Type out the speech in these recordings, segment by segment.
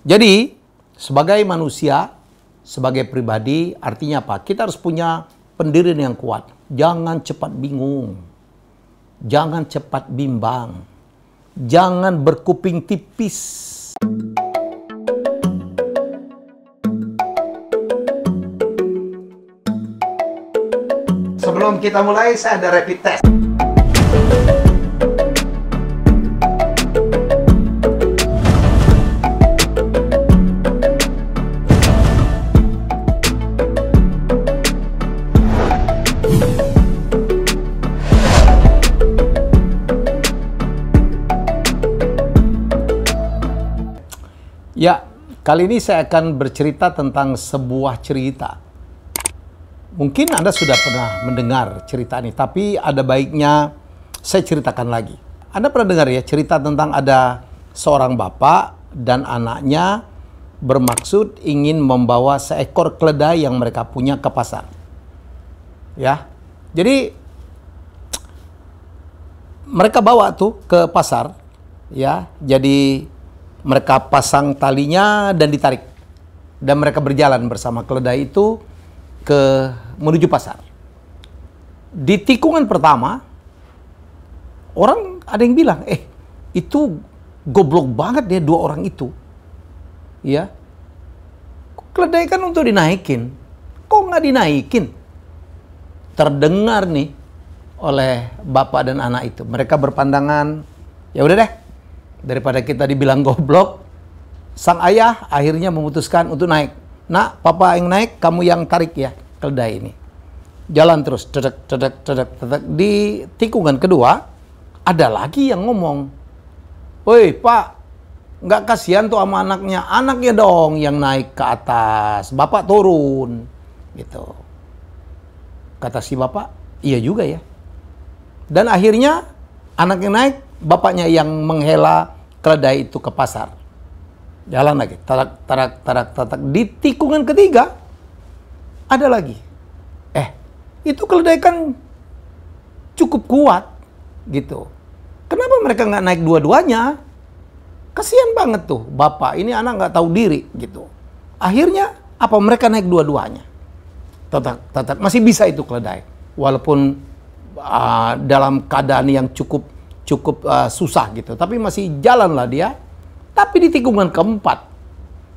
Jadi, sebagai manusia, sebagai pribadi, artinya apa? Kita harus punya pendirian yang kuat. Jangan cepat bingung. Jangan cepat bimbang. Jangan berkuping tipis. Sebelum kita mulai, saya ada rapid test. Kali ini saya akan bercerita tentang sebuah cerita. Mungkin Anda sudah pernah mendengar cerita ini, tapi ada baiknya saya ceritakan lagi. Anda pernah dengar ya cerita tentang ada seorang bapak dan anaknya bermaksud ingin membawa seekor keledai yang mereka punya ke pasar. Ya. Jadi mereka bawa tuh ke pasar ya. Jadi mereka pasang talinya dan ditarik. Dan mereka berjalan bersama keledai itu ke menuju pasar. Di tikungan pertama, orang ada yang bilang, eh itu goblok banget dia ya dua orang itu. Ya, keledai kan untuk dinaikin. Kok nggak dinaikin? Terdengar nih oleh bapak dan anak itu. Mereka berpandangan, ya udah deh, Daripada kita dibilang goblok, sang ayah akhirnya memutuskan untuk naik. Nak, papa yang naik, kamu yang tarik ya keledai ini. Jalan terus, cedek, cedek, cedek, cedek. Di tikungan kedua, ada lagi yang ngomong. Woi, pak, nggak kasihan tuh sama anaknya. Anaknya dong yang naik ke atas. Bapak turun. Gitu. Kata si bapak, iya juga ya. Dan akhirnya anak yang naik, bapaknya yang menghela keledai itu ke pasar. Jalan lagi, tarak, tarak, tarak, tarak. Di tikungan ketiga, ada lagi. Eh, itu keledai kan cukup kuat, gitu. Kenapa mereka nggak naik dua-duanya? Kasihan banget tuh, bapak ini anak nggak tahu diri, gitu. Akhirnya, apa mereka naik dua-duanya? Tatak, tatak, masih bisa itu keledai. Walaupun uh, dalam keadaan yang cukup cukup uh, susah gitu. Tapi masih jalan lah dia. Tapi di tikungan keempat,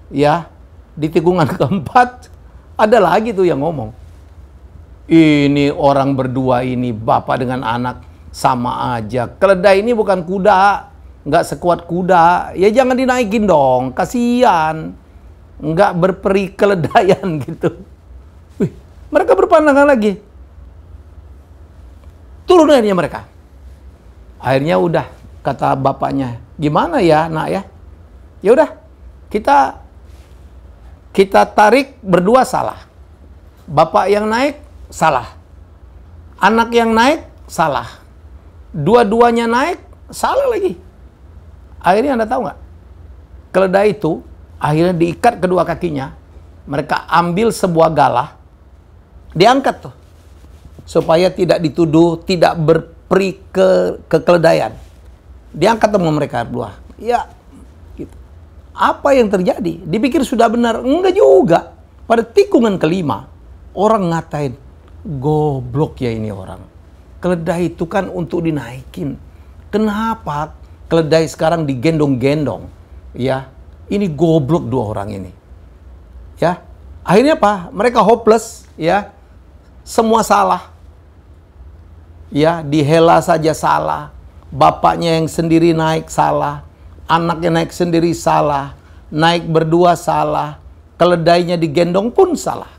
ya, di tikungan keempat ada lagi tuh yang ngomong. Ini orang berdua ini, bapak dengan anak, sama aja. Keledai ini bukan kuda, nggak sekuat kuda. Ya jangan dinaikin dong, kasihan. Nggak berperi keledaian gitu. Wih, mereka berpandangan lagi. Turun airnya mereka. Akhirnya udah kata bapaknya, gimana ya nak ya? Ya udah, kita kita tarik berdua salah. Bapak yang naik salah. Anak yang naik salah. Dua-duanya naik salah lagi. Akhirnya Anda tahu nggak? Keledai itu akhirnya diikat kedua kakinya. Mereka ambil sebuah galah, diangkat tuh supaya tidak dituduh tidak ber, pri ke kekeledaian. Diangkat sama mereka berdua. Ya, gitu. Apa yang terjadi? Dipikir sudah benar? Enggak juga. Pada tikungan kelima, orang ngatain, goblok ya ini orang. Keledai itu kan untuk dinaikin. Kenapa keledai sekarang digendong-gendong? Ya, ini goblok dua orang ini. Ya, akhirnya apa? Mereka hopeless, ya. Semua salah ya dihela saja salah, bapaknya yang sendiri naik salah, anaknya naik sendiri salah, naik berdua salah, keledainya digendong pun salah.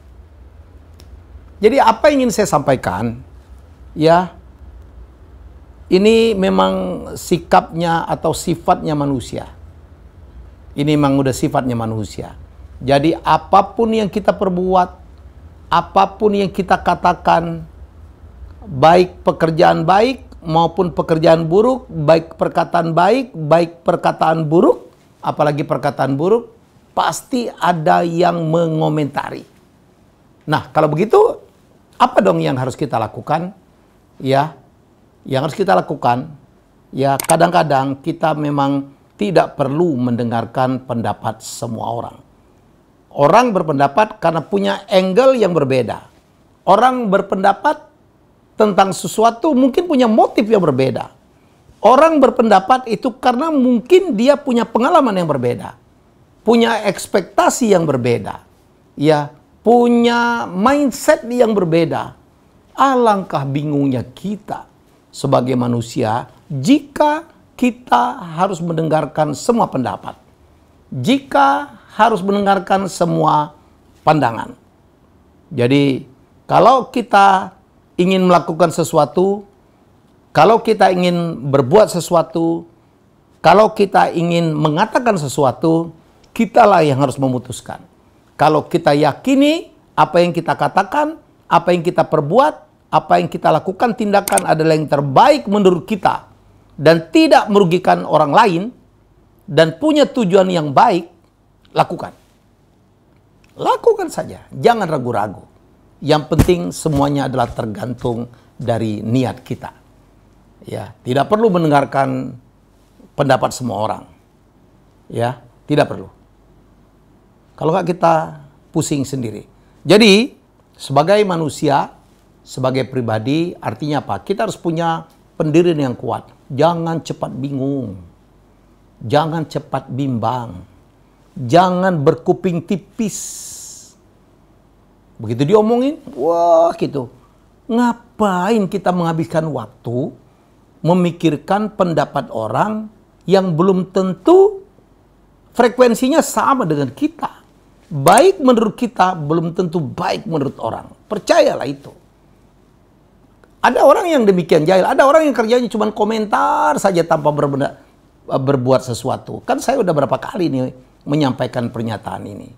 Jadi apa yang ingin saya sampaikan? Ya, ini memang sikapnya atau sifatnya manusia. Ini memang udah sifatnya manusia. Jadi apapun yang kita perbuat, apapun yang kita katakan, baik pekerjaan baik maupun pekerjaan buruk, baik perkataan baik, baik perkataan buruk, apalagi perkataan buruk, pasti ada yang mengomentari. Nah, kalau begitu, apa dong yang harus kita lakukan? Ya, yang harus kita lakukan, ya kadang-kadang kita memang tidak perlu mendengarkan pendapat semua orang. Orang berpendapat karena punya angle yang berbeda. Orang berpendapat tentang sesuatu mungkin punya motif yang berbeda. Orang berpendapat itu karena mungkin dia punya pengalaman yang berbeda, punya ekspektasi yang berbeda, ya, punya mindset yang berbeda. Alangkah bingungnya kita sebagai manusia jika kita harus mendengarkan semua pendapat. Jika harus mendengarkan semua pandangan. Jadi, kalau kita ingin melakukan sesuatu, kalau kita ingin berbuat sesuatu, kalau kita ingin mengatakan sesuatu, kitalah yang harus memutuskan. Kalau kita yakini apa yang kita katakan, apa yang kita perbuat, apa yang kita lakukan tindakan adalah yang terbaik menurut kita dan tidak merugikan orang lain dan punya tujuan yang baik, lakukan. Lakukan saja, jangan ragu-ragu. Yang penting semuanya adalah tergantung dari niat kita. Ya, tidak perlu mendengarkan pendapat semua orang. Ya, tidak perlu. Kalau nggak kita pusing sendiri. Jadi, sebagai manusia, sebagai pribadi, artinya apa? Kita harus punya pendirian yang kuat. Jangan cepat bingung. Jangan cepat bimbang. Jangan berkuping tipis Begitu diomongin, wah gitu. Ngapain kita menghabiskan waktu memikirkan pendapat orang yang belum tentu frekuensinya sama dengan kita. Baik menurut kita, belum tentu baik menurut orang. Percayalah itu. Ada orang yang demikian jahil, ada orang yang kerjanya cuma komentar saja tanpa berbenda, eh, berbuat sesuatu. Kan saya udah berapa kali nih menyampaikan pernyataan ini.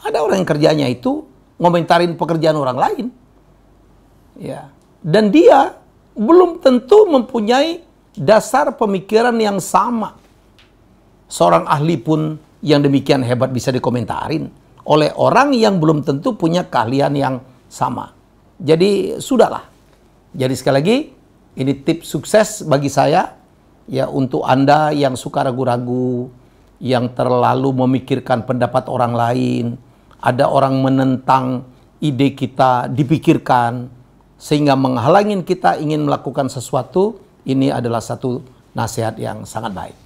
Ada orang yang kerjanya itu ngomentarin pekerjaan orang lain. Ya. Dan dia belum tentu mempunyai dasar pemikiran yang sama. Seorang ahli pun yang demikian hebat bisa dikomentarin oleh orang yang belum tentu punya keahlian yang sama. Jadi sudahlah. Jadi sekali lagi ini tips sukses bagi saya ya untuk Anda yang suka ragu-ragu, yang terlalu memikirkan pendapat orang lain, ada orang menentang ide kita dipikirkan sehingga menghalangin kita ingin melakukan sesuatu, ini adalah satu nasihat yang sangat baik.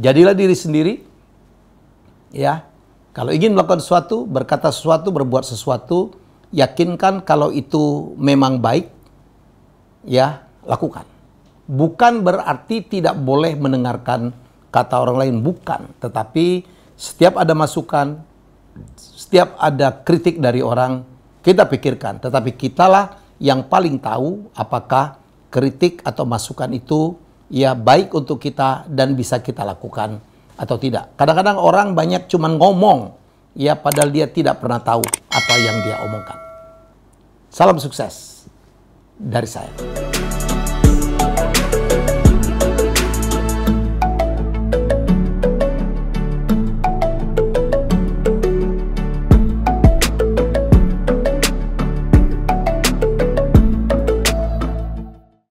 Jadilah diri sendiri, ya. Kalau ingin melakukan sesuatu, berkata sesuatu, berbuat sesuatu, yakinkan kalau itu memang baik, ya, lakukan. Bukan berarti tidak boleh mendengarkan kata orang lain, bukan. Tetapi setiap ada masukan, setiap ada kritik dari orang, kita pikirkan. Tetapi kitalah yang paling tahu apakah kritik atau masukan itu ya baik untuk kita dan bisa kita lakukan atau tidak. Kadang-kadang orang banyak cuma ngomong, ya padahal dia tidak pernah tahu apa yang dia omongkan. Salam sukses dari saya.